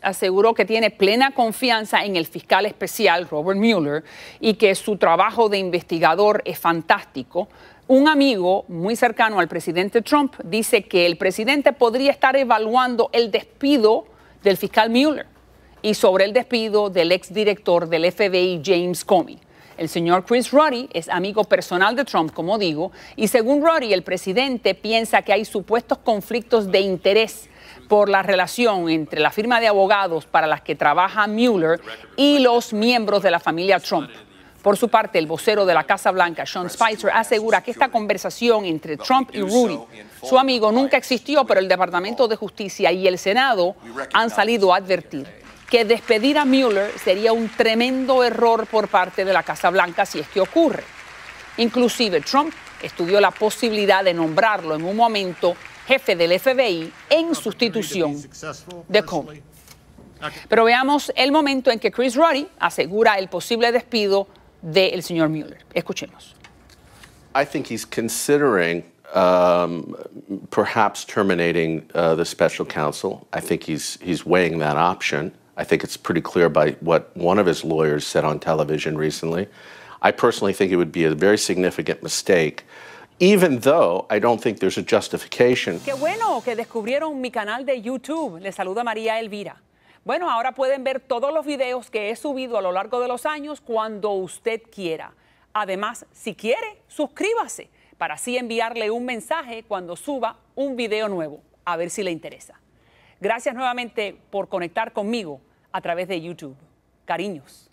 aseguró que tiene plena confianza en el fiscal especial Robert Mueller y que su trabajo de investigador es fantástico. Un amigo muy cercano al presidente Trump dice que el presidente podría estar evaluando el despido del fiscal Mueller y sobre el despido del exdirector del FBI James Comey. El señor Chris Roddy es amigo personal de Trump, como digo, y según Roddy, el presidente piensa que hay supuestos conflictos de interés por la relación entre la firma de abogados para las que trabaja Mueller y los miembros de la familia Trump. Por su parte, el vocero de la Casa Blanca, Sean Spicer, asegura que esta conversación entre Trump y Rudy, su amigo, nunca existió, pero el Departamento de Justicia y el Senado han salido a advertir que despedir a Mueller sería un tremendo error por parte de la Casa Blanca si es que ocurre. Inclusive Trump estudió la posibilidad de nombrarlo en un momento jefe del FBI en sustitución de Comey. Pero veamos el momento en que Chris Roddy asegura el posible despido del señor Mueller. Escuchemos. I think he's considering um, perhaps terminating uh, the special counsel. I think he's he's weighing that option. I think it's pretty clear by what one of his lawyers said on television recently. I personally think it would be a very significant mistake. Even though I don't think there's a justification. Qué bueno que descubrieron mi canal de YouTube. Le saluda María Elvira. Bueno, ahora pueden ver todos los videos que he subido a lo largo de los años cuando usted quiera. Además, si quiere, suscríbase para así enviarle un mensaje cuando suba un video nuevo, a ver si le interesa. Gracias nuevamente por conectar conmigo a través de YouTube. Cariños.